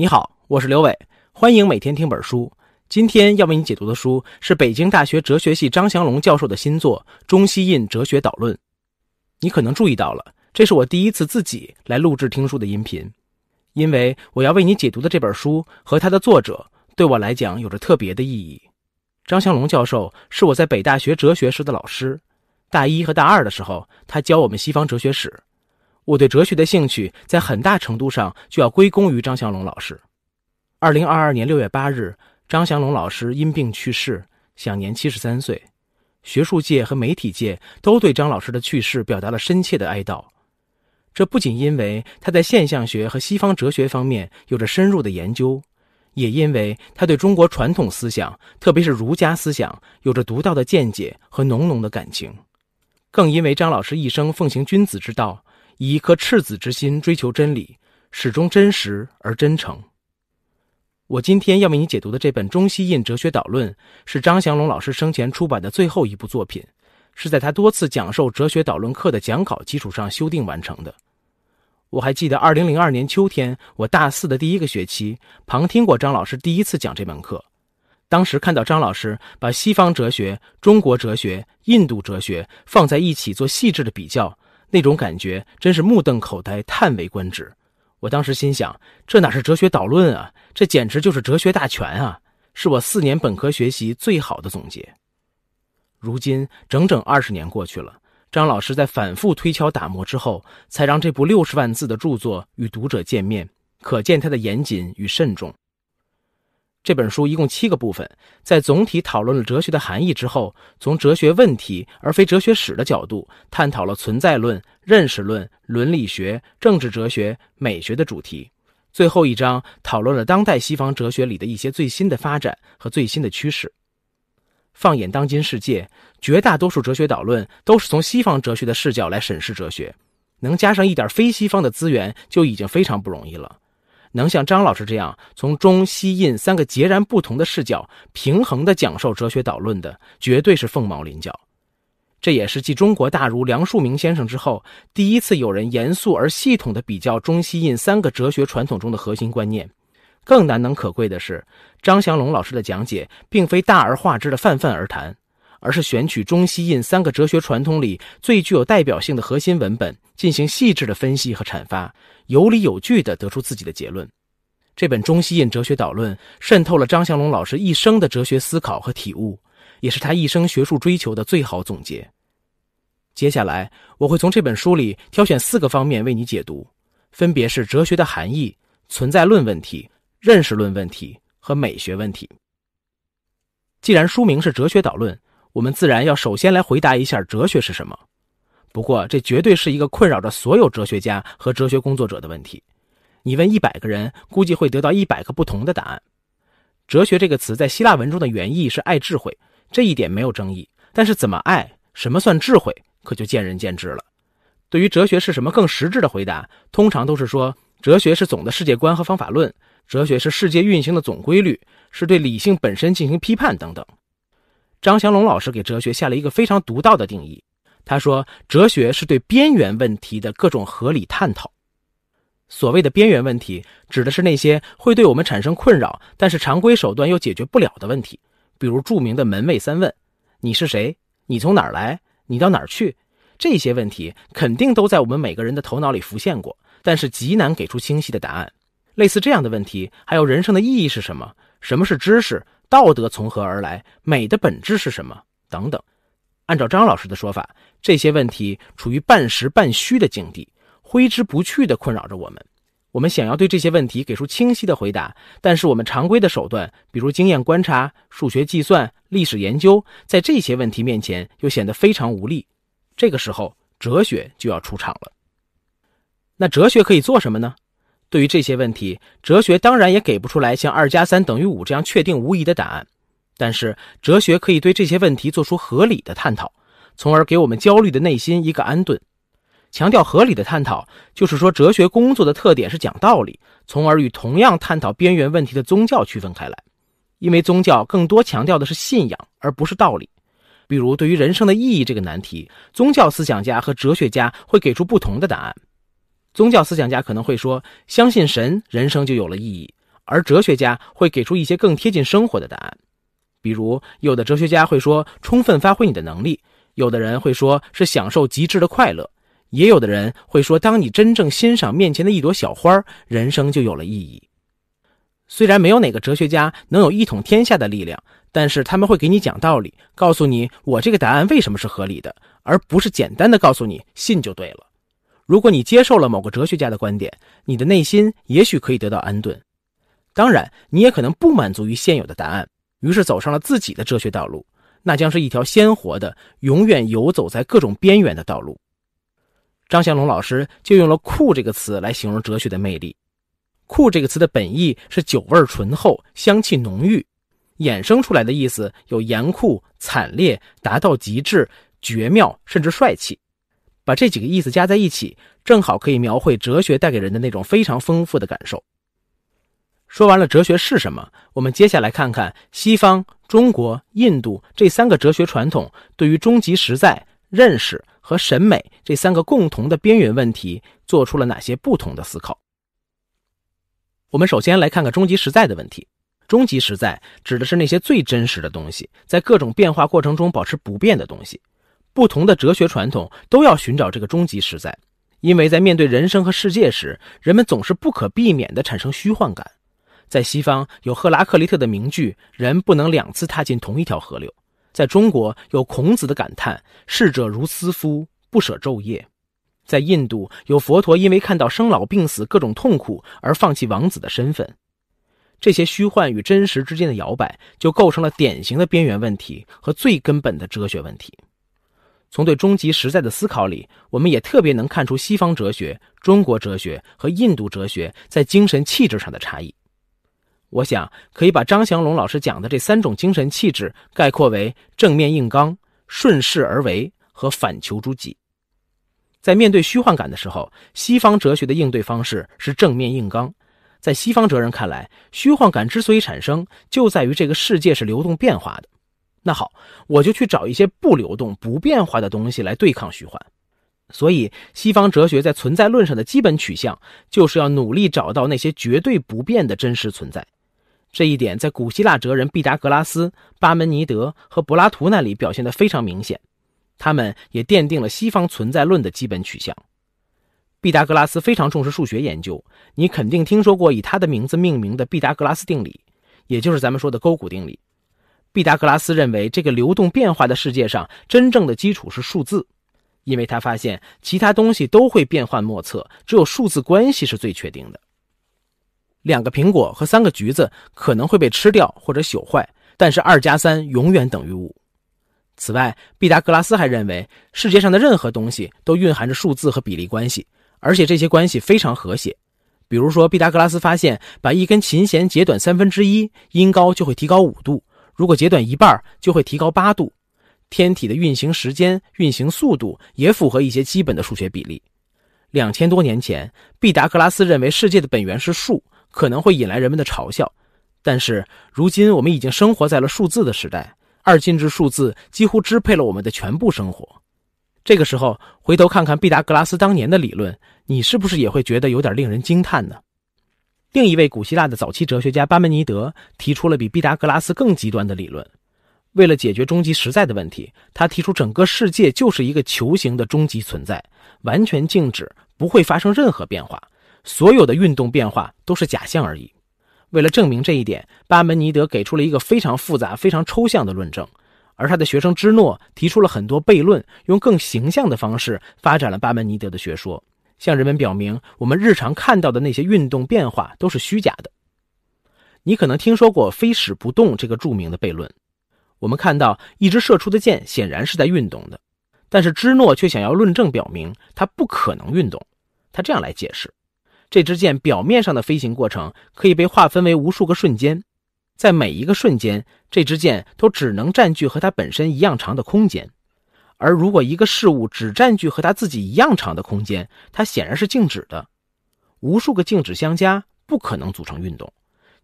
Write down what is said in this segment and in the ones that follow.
你好，我是刘伟，欢迎每天听本书。今天要为你解读的书是北京大学哲学系张祥龙教授的新作《中西印哲学导论》。你可能注意到了，这是我第一次自己来录制听书的音频，因为我要为你解读的这本书和它的作者对我来讲有着特别的意义。张祥龙教授是我在北大学哲学时的老师，大一和大二的时候他教我们西方哲学史。我对哲学的兴趣在很大程度上就要归功于张祥龙老师。二零二二年六月八日，张祥龙老师因病去世，享年七十三岁。学术界和媒体界都对张老师的去世表达了深切的哀悼。这不仅因为他在现象学和西方哲学方面有着深入的研究，也因为他对中国传统思想，特别是儒家思想，有着独到的见解和浓浓的感情。更因为张老师一生奉行君子之道。以一颗赤子之心追求真理，始终真实而真诚。我今天要为你解读的这本《中西印哲学导论》，是张祥龙老师生前出版的最后一部作品，是在他多次讲授哲学导论课的讲稿基础上修订完成的。我还记得二零零二年秋天，我大四的第一个学期旁听过张老师第一次讲这门课，当时看到张老师把西方哲学、中国哲学、印度哲学放在一起做细致的比较。那种感觉真是目瞪口呆、叹为观止。我当时心想，这哪是哲学导论啊，这简直就是哲学大全啊！是我四年本科学习最好的总结。如今整整二十年过去了，张老师在反复推敲、打磨之后，才让这部六十万字的著作与读者见面，可见他的严谨与慎重。这本书一共七个部分，在总体讨论了哲学的含义之后，从哲学问题而非哲学史的角度探讨了存在论、认识论、伦理学、政治哲学、美学的主题。最后一章讨论了当代西方哲学里的一些最新的发展和最新的趋势。放眼当今世界，绝大多数哲学导论都是从西方哲学的视角来审视哲学，能加上一点非西方的资源就已经非常不容易了。能像张老师这样从中西印三个截然不同的视角平衡的讲授哲学导论的，绝对是凤毛麟角。这也是继中国大儒梁漱溟先生之后，第一次有人严肃而系统的比较中西印三个哲学传统中的核心观念。更难能可贵的是，张祥龙老师的讲解并非大而化之的泛泛而谈。而是选取中西印三个哲学传统里最具有代表性的核心文本，进行细致的分析和阐发，有理有据的得出自己的结论。这本《中西印哲学导论》渗透了张祥龙老师一生的哲学思考和体悟，也是他一生学术追求的最好总结。接下来，我会从这本书里挑选四个方面为你解读，分别是哲学的含义、存在论问题、认识论问题和美学问题。既然书名是《哲学导论》，我们自然要首先来回答一下哲学是什么。不过，这绝对是一个困扰着所有哲学家和哲学工作者的问题。你问一百个人，估计会得到一百个不同的答案。哲学这个词在希腊文中的原意是“爱智慧”，这一点没有争议。但是，怎么爱？什么算智慧？可就见仁见智了。对于哲学是什么更实质的回答，通常都是说：哲学是总的世界观和方法论；哲学是世界运行的总规律；是对理性本身进行批判等等。张祥龙老师给哲学下了一个非常独到的定义，他说：“哲学是对边缘问题的各种合理探讨。”所谓的边缘问题，指的是那些会对我们产生困扰，但是常规手段又解决不了的问题。比如著名的“门卫三问”：你是谁？你从哪儿来？你到哪儿去？这些问题肯定都在我们每个人的头脑里浮现过，但是极难给出清晰的答案。类似这样的问题，还有人生的意义是什么？什么是知识？道德从何而来？美的本质是什么？等等，按照张老师的说法，这些问题处于半实半虚的境地，挥之不去地困扰着我们。我们想要对这些问题给出清晰的回答，但是我们常规的手段，比如经验观察、数学计算、历史研究，在这些问题面前又显得非常无力。这个时候，哲学就要出场了。那哲学可以做什么呢？对于这些问题，哲学当然也给不出来像“二加三等于五”这样确定无疑的答案，但是哲学可以对这些问题做出合理的探讨，从而给我们焦虑的内心一个安顿。强调合理的探讨，就是说，哲学工作的特点是讲道理，从而与同样探讨边缘问题的宗教区分开来。因为宗教更多强调的是信仰，而不是道理。比如，对于人生的意义这个难题，宗教思想家和哲学家会给出不同的答案。宗教思想家可能会说，相信神，人生就有了意义；而哲学家会给出一些更贴近生活的答案。比如，有的哲学家会说，充分发挥你的能力；有的人会说是享受极致的快乐；也有的人会说，当你真正欣赏面前的一朵小花，人生就有了意义。虽然没有哪个哲学家能有一统天下的力量，但是他们会给你讲道理，告诉你我这个答案为什么是合理的，而不是简单的告诉你信就对了。如果你接受了某个哲学家的观点，你的内心也许可以得到安顿。当然，你也可能不满足于现有的答案，于是走上了自己的哲学道路。那将是一条鲜活的、永远游走在各种边缘的道路。张祥龙老师就用了“酷”这个词来形容哲学的魅力。“酷”这个词的本意是酒味醇厚、香气浓郁，衍生出来的意思有严酷、惨烈、达到极致、绝妙，甚至帅气。把这几个意思加在一起，正好可以描绘哲学带给人的那种非常丰富的感受。说完了哲学是什么，我们接下来看看西方、中国、印度这三个哲学传统对于终极实在、认识和审美这三个共同的边缘问题做出了哪些不同的思考。我们首先来看看终极实在的问题。终极实在指的是那些最真实的东西，在各种变化过程中保持不变的东西。不同的哲学传统都要寻找这个终极实在，因为在面对人生和世界时，人们总是不可避免地产生虚幻感。在西方有赫拉克利特的名句“人不能两次踏进同一条河流”，在中国有孔子的感叹“逝者如斯夫，不舍昼夜”，在印度有佛陀因为看到生老病死各种痛苦而放弃王子的身份。这些虚幻与真实之间的摇摆，就构成了典型的边缘问题和最根本的哲学问题。从对终极实在的思考里，我们也特别能看出西方哲学、中国哲学和印度哲学在精神气质上的差异。我想可以把张祥龙老师讲的这三种精神气质概括为：正面硬刚、顺势而为和反求诸己。在面对虚幻感的时候，西方哲学的应对方式是正面硬刚。在西方哲人看来，虚幻感之所以产生，就在于这个世界是流动变化的。那好，我就去找一些不流动、不变化的东西来对抗虚幻。所以，西方哲学在存在论上的基本取向，就是要努力找到那些绝对不变的真实存在。这一点在古希腊哲人毕达哥拉斯、巴门尼德和柏拉图那里表现得非常明显。他们也奠定了西方存在论的基本取向。毕达哥拉斯非常重视数学研究，你肯定听说过以他的名字命名的毕达哥拉斯定理，也就是咱们说的勾股定理。毕达哥拉斯认为，这个流动变化的世界上，真正的基础是数字，因为他发现其他东西都会变幻莫测，只有数字关系是最确定的。两个苹果和三个橘子可能会被吃掉或者朽坏，但是二加三永远等于五。此外，毕达哥拉斯还认为，世界上的任何东西都蕴含着数字和比例关系，而且这些关系非常和谐。比如说，毕达哥拉斯发现，把一根琴弦截短三分之一，音高就会提高五度。如果截短一半就会提高八度。天体的运行时间、运行速度也符合一些基本的数学比例。两千多年前，毕达哥拉斯认为世界的本源是数，可能会引来人们的嘲笑。但是如今我们已经生活在了数字的时代，二进制数字几乎支配了我们的全部生活。这个时候，回头看看毕达哥拉斯当年的理论，你是不是也会觉得有点令人惊叹呢？另一位古希腊的早期哲学家巴门尼德提出了比毕达哥拉斯更极端的理论。为了解决终极实在的问题，他提出整个世界就是一个球形的终极存在，完全静止，不会发生任何变化。所有的运动变化都是假象而已。为了证明这一点，巴门尼德给出了一个非常复杂、非常抽象的论证。而他的学生芝诺提出了很多悖论，用更形象的方式发展了巴门尼德的学说。向人们表明，我们日常看到的那些运动变化都是虚假的。你可能听说过“飞矢不动”这个著名的悖论。我们看到一支射出的箭显然是在运动的，但是芝诺却想要论证表明它不可能运动。他这样来解释：这支箭表面上的飞行过程可以被划分为无数个瞬间，在每一个瞬间，这支箭都只能占据和它本身一样长的空间。而如果一个事物只占据和它自己一样长的空间，它显然是静止的。无数个静止相加不可能组成运动，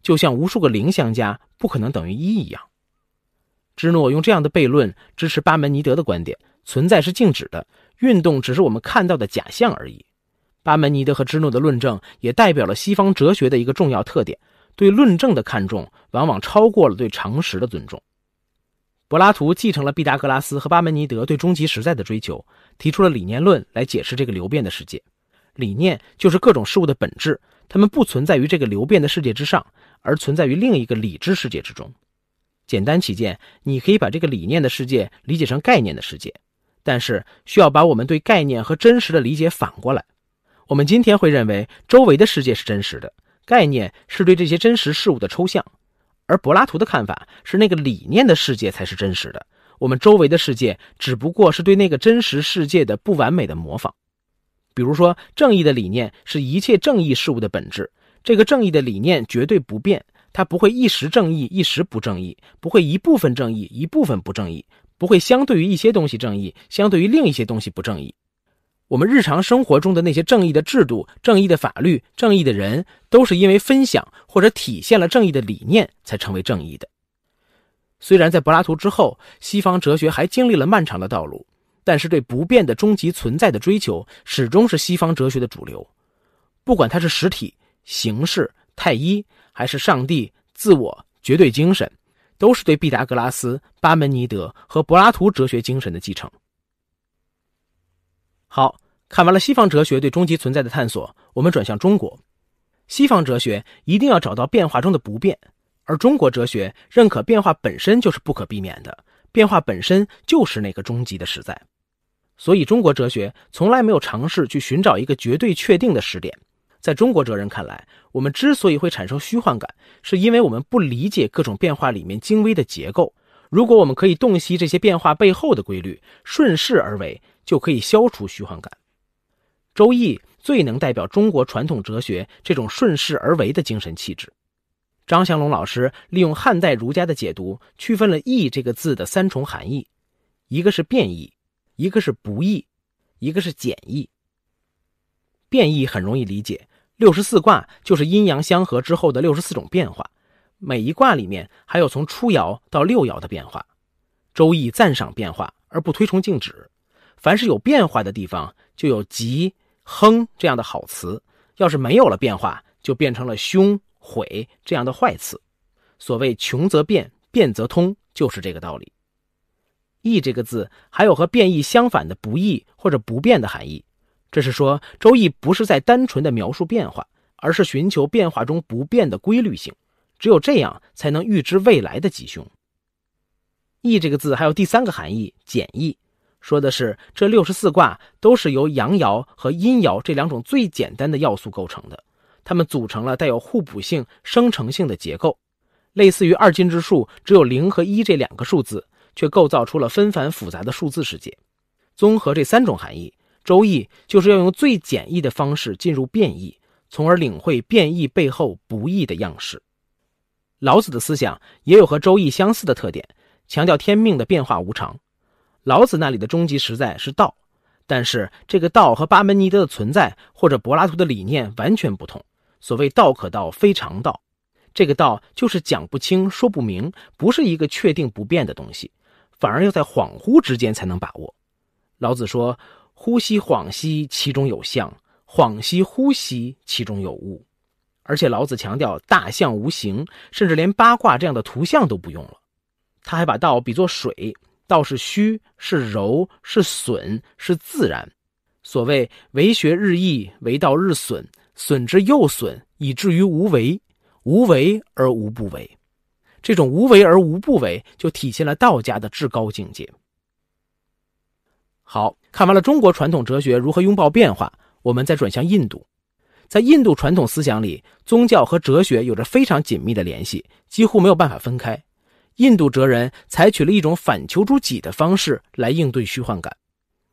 就像无数个零相加不可能等于一一样。芝诺用这样的悖论支持巴门尼德的观点：存在是静止的，运动只是我们看到的假象而已。巴门尼德和芝诺的论证也代表了西方哲学的一个重要特点：对论证的看重往往超过了对常识的尊重。柏拉图继承了毕达哥拉斯和巴门尼德对终极实在的追求，提出了理念论来解释这个流变的世界。理念就是各种事物的本质，它们不存在于这个流变的世界之上，而存在于另一个理智世界之中。简单起见，你可以把这个理念的世界理解成概念的世界，但是需要把我们对概念和真实的理解反过来。我们今天会认为周围的世界是真实的，概念是对这些真实事物的抽象。而柏拉图的看法是，那个理念的世界才是真实的，我们周围的世界只不过是对那个真实世界的不完美的模仿。比如说，正义的理念是一切正义事物的本质，这个正义的理念绝对不变，它不会一时正义一时不正义，不会一部分正义一部分不正义，不会相对于一些东西正义，相对于另一些东西不正义。我们日常生活中的那些正义的制度、正义的法律、正义的人，都是因为分享或者体现了正义的理念，才成为正义的。虽然在柏拉图之后，西方哲学还经历了漫长的道路，但是对不变的终极存在的追求，始终是西方哲学的主流。不管它是实体、形式、太一，还是上帝、自我、绝对精神，都是对毕达哥拉斯、巴门尼德和柏拉图哲学精神的继承。好看完了西方哲学对终极存在的探索，我们转向中国。西方哲学一定要找到变化中的不变，而中国哲学认可变化本身就是不可避免的，变化本身就是那个终极的实在。所以，中国哲学从来没有尝试去寻找一个绝对确定的时点。在中国哲人看来，我们之所以会产生虚幻感，是因为我们不理解各种变化里面精微的结构。如果我们可以洞悉这些变化背后的规律，顺势而为，就可以消除虚幻感。《周易》最能代表中国传统哲学这种顺势而为的精神气质。张祥龙老师利用汉代儒家的解读，区分了“易”这个字的三重含义：一个是变易，一个是不易，一个是简易。变异很容易理解，六十四卦就是阴阳相合之后的六十四种变化。每一卦里面还有从初爻到六爻的变化，《周易》赞赏变化而不推崇静止。凡是有变化的地方，就有吉、亨这样的好词；要是没有了变化，就变成了凶、悔这样的坏词。所谓“穷则变，变则通”，就是这个道理。易这个字还有和变异相反的不易或者不变的含义。这是说，《周易》不是在单纯的描述变化，而是寻求变化中不变的规律性。只有这样才能预知未来的吉凶。易这个字还有第三个含义，简易，说的是这六十四卦都是由阳爻和阴爻这两种最简单的要素构成的，它们组成了带有互补性、生成性的结构，类似于二进制数，只有零和一这两个数字，却构造出了纷繁复杂的数字世界。综合这三种含义，《周易》就是要用最简易的方式进入变异，从而领会变异背后不易的样式。老子的思想也有和《周易》相似的特点，强调天命的变化无常。老子那里的终极实在是道，但是这个道和巴门尼德的存在或者柏拉图的理念完全不同。所谓“道可道，非常道”，这个道就是讲不清、说不明，不是一个确定不变的东西，反而要在恍惚之间才能把握。老子说：“呼吸恍兮，其中有象；恍兮呼吸，其中有物。”而且老子强调大象无形，甚至连八卦这样的图像都不用了。他还把道比作水，道是虚，是柔，是损，是自然。所谓为学日益，为道日损，损之又损，以至于无为。无为而无不为，这种无为而无不为，就体现了道家的至高境界。好看完了中国传统哲学如何拥抱变化，我们再转向印度。在印度传统思想里，宗教和哲学有着非常紧密的联系，几乎没有办法分开。印度哲人采取了一种反求诸己的方式来应对虚幻感。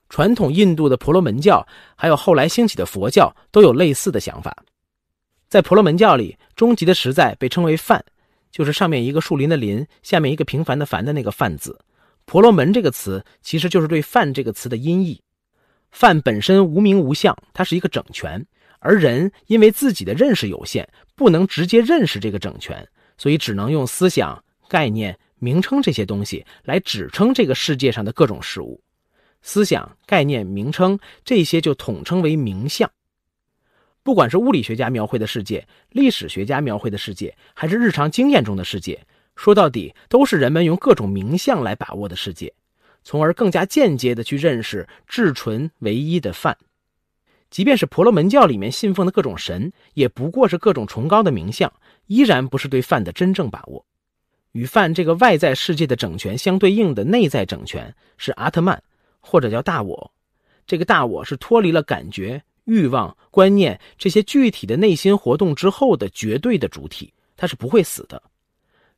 传统印度的婆罗门教，还有后来兴起的佛教，都有类似的想法。在婆罗门教里，终极的实在被称为“梵”，就是上面一个树林的“林”，下面一个平凡的“凡”的那个“梵”字。婆罗门这个词其实就是对“梵”这个词的音译。梵本身无名无相，它是一个整全。而人因为自己的认识有限，不能直接认识这个整全，所以只能用思想、概念、名称这些东西来指称这个世界上的各种事物。思想、概念、名称这些就统称为名相。不管是物理学家描绘的世界、历史学家描绘的世界，还是日常经验中的世界，说到底都是人们用各种名相来把握的世界，从而更加间接的去认识至纯唯一的范。即便是婆罗门教里面信奉的各种神，也不过是各种崇高的名相，依然不是对梵的真正把握。与梵这个外在世界的整全相对应的内在整全是阿特曼，或者叫大我。这个大我是脱离了感觉、欲望、观念这些具体的内心活动之后的绝对的主体，它是不会死的。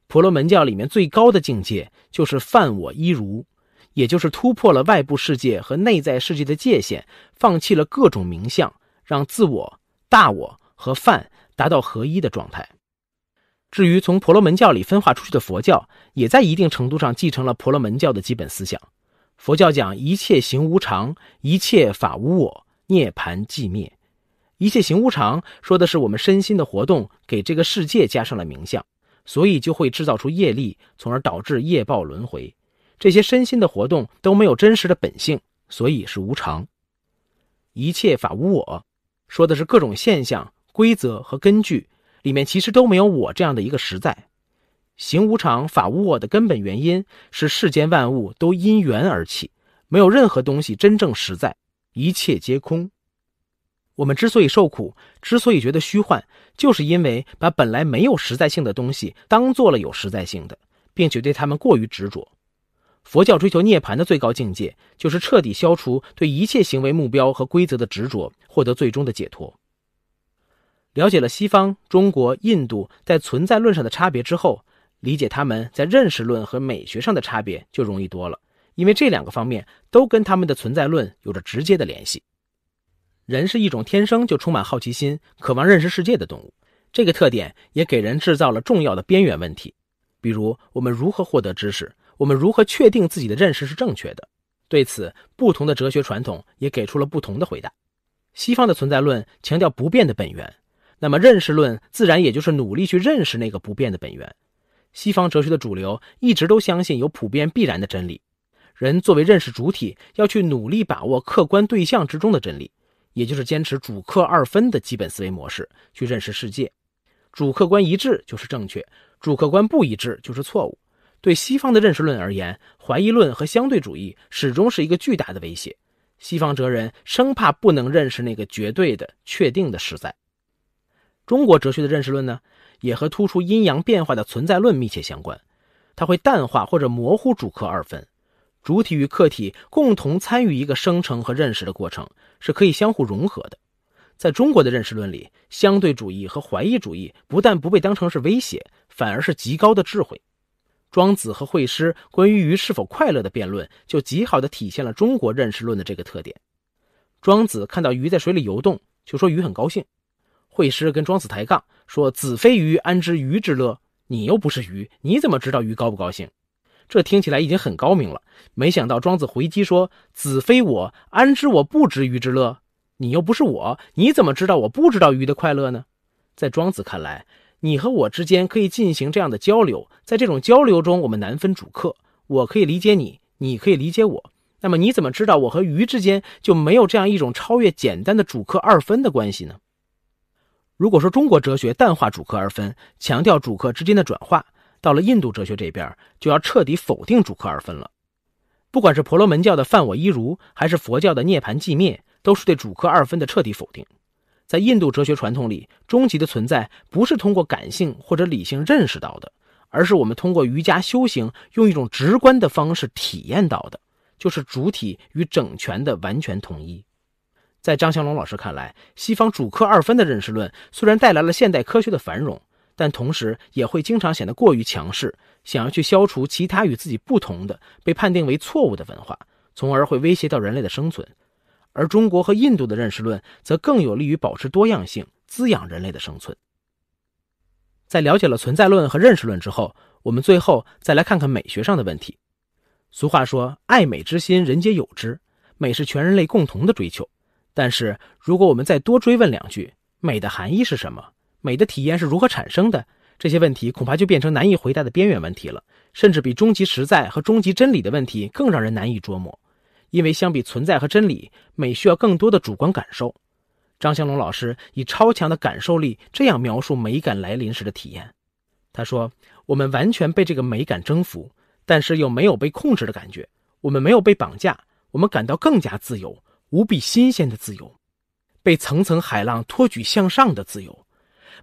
婆罗门教里面最高的境界就是梵我一如。也就是突破了外部世界和内在世界的界限，放弃了各种名相，让自我、大我和梵达到合一的状态。至于从婆罗门教里分化出去的佛教，也在一定程度上继承了婆罗门教的基本思想。佛教讲一切行无常，一切法无我，涅盘寂灭。一切行无常说的是我们身心的活动给这个世界加上了名相，所以就会制造出业力，从而导致业报轮回。这些身心的活动都没有真实的本性，所以是无常。一切法无我，说的是各种现象、规则和根据里面其实都没有我这样的一个实在。行无常，法无我的根本原因是世间万物都因缘而起，没有任何东西真正实在，一切皆空。我们之所以受苦，之所以觉得虚幻，就是因为把本来没有实在性的东西当做了有实在性的，并且对他们过于执着。佛教追求涅槃的最高境界，就是彻底消除对一切行为目标和规则的执着，获得最终的解脱。了解了西方、中国、印度在存在论上的差别之后，理解他们在认识论和美学上的差别就容易多了，因为这两个方面都跟他们的存在论有着直接的联系。人是一种天生就充满好奇心、渴望认识世界的动物，这个特点也给人制造了重要的边缘问题，比如我们如何获得知识。我们如何确定自己的认识是正确的？对此，不同的哲学传统也给出了不同的回答。西方的存在论强调不变的本源，那么认识论自然也就是努力去认识那个不变的本源。西方哲学的主流一直都相信有普遍必然的真理，人作为认识主体要去努力把握客观对象之中的真理，也就是坚持主客二分的基本思维模式去认识世界。主客观一致就是正确，主客观不一致就是错误。对西方的认识论而言，怀疑论和相对主义始终是一个巨大的威胁。西方哲人生怕不能认识那个绝对的、确定的实在。中国哲学的认识论呢，也和突出阴阳变化的存在论密切相关。它会淡化或者模糊主客二分，主体与客体共同参与一个生成和认识的过程，是可以相互融合的。在中国的认识论里，相对主义和怀疑主义不但不被当成是威胁，反而是极高的智慧。庄子和惠施关于鱼是否快乐的辩论，就极好的体现了中国认识论的这个特点。庄子看到鱼在水里游动，就说鱼很高兴。惠施跟庄子抬杠，说子非鱼，安知鱼之乐？你又不是鱼，你怎么知道鱼高不高兴？这听起来已经很高明了。没想到庄子回击说：子非我，安知我不知鱼之乐？你又不是我，你怎么知道我不知道鱼的快乐呢？在庄子看来，你和我之间可以进行这样的交流，在这种交流中，我们难分主客。我可以理解你，你可以理解我。那么你怎么知道我和鱼之间就没有这样一种超越简单的主客二分的关系呢？如果说中国哲学淡化主客二分，强调主客之间的转化，到了印度哲学这边就要彻底否定主客二分了。不管是婆罗门教的犯我一如，还是佛教的涅槃寂灭，都是对主客二分的彻底否定。在印度哲学传统里，终极的存在不是通过感性或者理性认识到的，而是我们通过瑜伽修行，用一种直观的方式体验到的，就是主体与整全的完全统一。在张祥龙老师看来，西方主客二分的认识论虽然带来了现代科学的繁荣，但同时也会经常显得过于强势，想要去消除其他与自己不同的、被判定为错误的文化，从而会威胁到人类的生存。而中国和印度的认识论则更有利于保持多样性，滋养人类的生存。在了解了存在论和认识论之后，我们最后再来看看美学上的问题。俗话说，爱美之心，人皆有之。美是全人类共同的追求。但是，如果我们再多追问两句，美的含义是什么？美的体验是如何产生的？这些问题恐怕就变成难以回答的边缘问题了，甚至比终极实在和终极真理的问题更让人难以捉摸。因为相比存在和真理，美需要更多的主观感受。张祥龙老师以超强的感受力，这样描述美感来临时的体验。他说：“我们完全被这个美感征服，但是又没有被控制的感觉。我们没有被绑架，我们感到更加自由，无比新鲜的自由，被层层海浪托举向上的自由，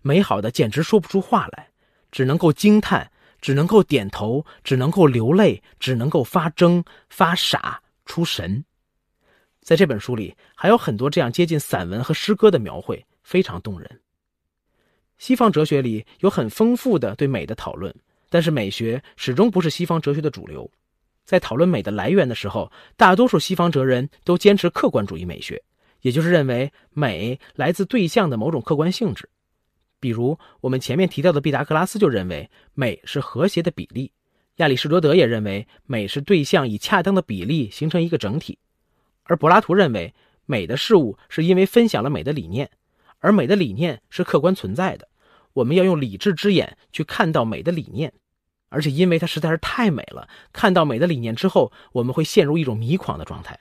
美好的简直说不出话来，只能够惊叹，只能够点头，只能够流泪，只能够发怔发傻。”出神，在这本书里还有很多这样接近散文和诗歌的描绘，非常动人。西方哲学里有很丰富的对美的讨论，但是美学始终不是西方哲学的主流。在讨论美的来源的时候，大多数西方哲人都坚持客观主义美学，也就是认为美来自对象的某种客观性质。比如我们前面提到的毕达哥拉斯就认为美是和谐的比例。亚里士多德也认为，美是对象以恰当的比例形成一个整体，而柏拉图认为，美的事物是因为分享了美的理念，而美的理念是客观存在的。我们要用理智之眼去看到美的理念，而且因为它实在是太美了，看到美的理念之后，我们会陷入一种迷狂的状态。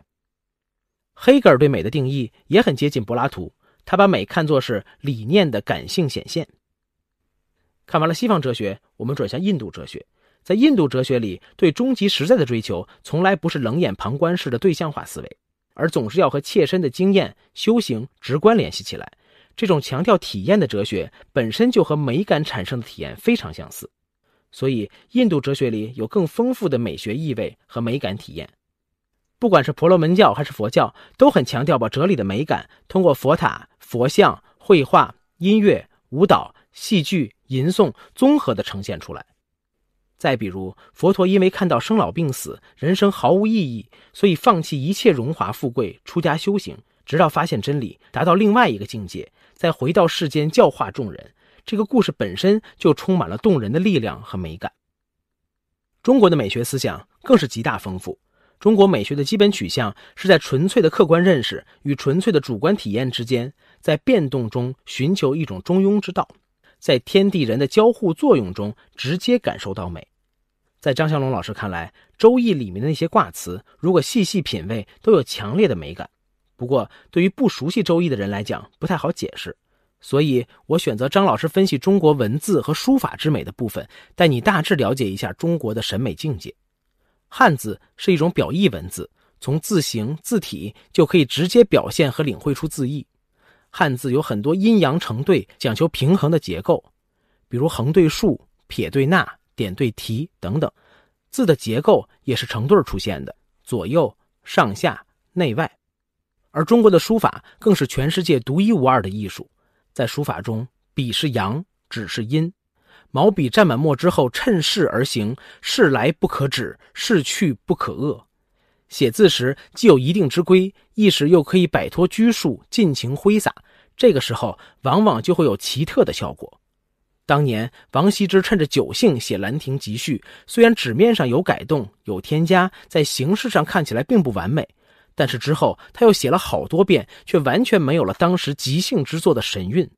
黑格尔对美的定义也很接近柏拉图，他把美看作是理念的感性显现。看完了西方哲学，我们转向印度哲学。在印度哲学里，对终极实在的追求从来不是冷眼旁观式的对象化思维，而总是要和切身的经验、修行、直观联系起来。这种强调体验的哲学本身就和美感产生的体验非常相似，所以印度哲学里有更丰富的美学意味和美感体验。不管是婆罗门教还是佛教，都很强调把哲理的美感通过佛塔、佛像、绘画、音乐、舞蹈、戏剧、吟诵综合地呈现出来。再比如，佛陀因为看到生老病死，人生毫无意义，所以放弃一切荣华富贵，出家修行，直到发现真理，达到另外一个境界，再回到世间教化众人。这个故事本身就充满了动人的力量和美感。中国的美学思想更是极大丰富。中国美学的基本取向是在纯粹的客观认识与纯粹的主观体验之间，在变动中寻求一种中庸之道，在天地人的交互作用中直接感受到美。在张祥龙老师看来，《周易》里面的那些卦辞，如果细细品味，都有强烈的美感。不过，对于不熟悉《周易》的人来讲，不太好解释。所以我选择张老师分析中国文字和书法之美的部分，带你大致了解一下中国的审美境界。汉字是一种表意文字，从字形、字体就可以直接表现和领会出字意。汉字有很多阴阳成对、讲求平衡的结构，比如横对竖，撇对捺。点对题等等，字的结构也是成对出现的，左右、上下、内外。而中国的书法更是全世界独一无二的艺术。在书法中，笔是阳，纸是阴。毛笔蘸满墨之后，趁势而行，势来不可止，势去不可遏。写字时既有一定之规，一时又可以摆脱拘束，尽情挥洒。这个时候，往往就会有奇特的效果。当年王羲之趁着酒兴写《兰亭集序》，虽然纸面上有改动、有添加，在形式上看起来并不完美，但是之后他又写了好多遍，却完全没有了当时即兴之作的神韵。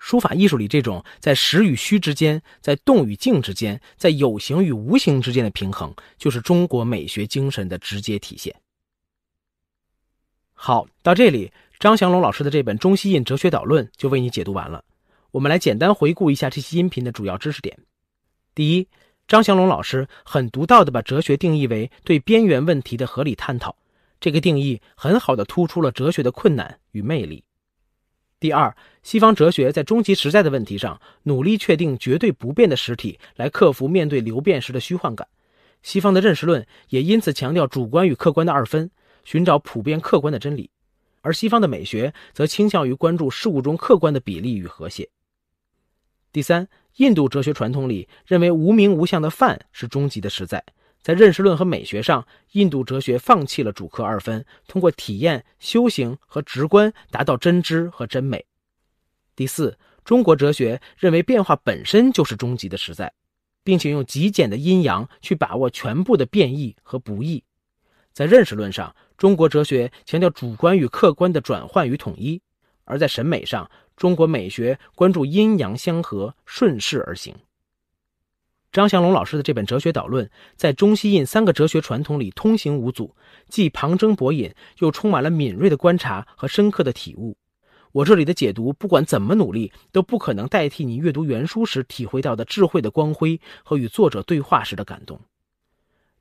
书法艺术里这种在实与虚之间、在动与静之间、在有形与无形之间的平衡，就是中国美学精神的直接体现。好，到这里，张祥龙老师的这本《中西印哲学导论》就为你解读完了。我们来简单回顾一下这期音频的主要知识点。第一，张祥龙老师很独到地把哲学定义为对边缘问题的合理探讨，这个定义很好地突出了哲学的困难与魅力。第二，西方哲学在终极实在的问题上努力确定绝对不变的实体，来克服面对流变时的虚幻感。西方的认识论也因此强调主观与客观的二分，寻找普遍客观的真理；而西方的美学则倾向于关注事物中客观的比例与和谐。第三，印度哲学传统里认为无名无相的梵是终极的实在。在认识论和美学上，印度哲学放弃了主客二分，通过体验、修行和直观达到真知和真美。第四，中国哲学认为变化本身就是终极的实在，并且用极简的阴阳去把握全部的变异和不易。在认识论上，中国哲学强调主观与客观的转换与统一；而在审美上，中国美学关注阴阳相合，顺势而行。张祥龙老师的这本哲学导论，在中西印三个哲学传统里通行无阻，既旁征博引，又充满了敏锐的观察和深刻的体悟。我这里的解读，不管怎么努力，都不可能代替你阅读原书时体会到的智慧的光辉和与作者对话时的感动。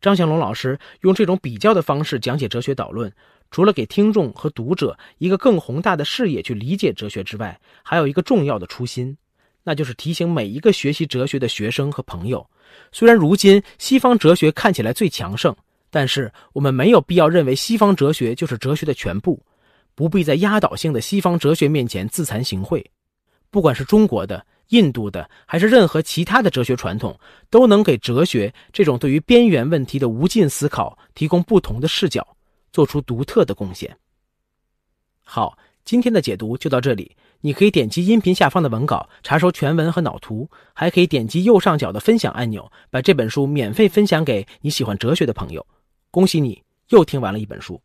张祥龙老师用这种比较的方式讲解哲学导论，除了给听众和读者一个更宏大的视野去理解哲学之外，还有一个重要的初心，那就是提醒每一个学习哲学的学生和朋友：虽然如今西方哲学看起来最强盛，但是我们没有必要认为西方哲学就是哲学的全部，不必在压倒性的西方哲学面前自惭形秽。不管是中国的。印度的，还是任何其他的哲学传统，都能给哲学这种对于边缘问题的无尽思考提供不同的视角，做出独特的贡献。好，今天的解读就到这里。你可以点击音频下方的文稿，查收全文和脑图，还可以点击右上角的分享按钮，把这本书免费分享给你喜欢哲学的朋友。恭喜你又听完了一本书。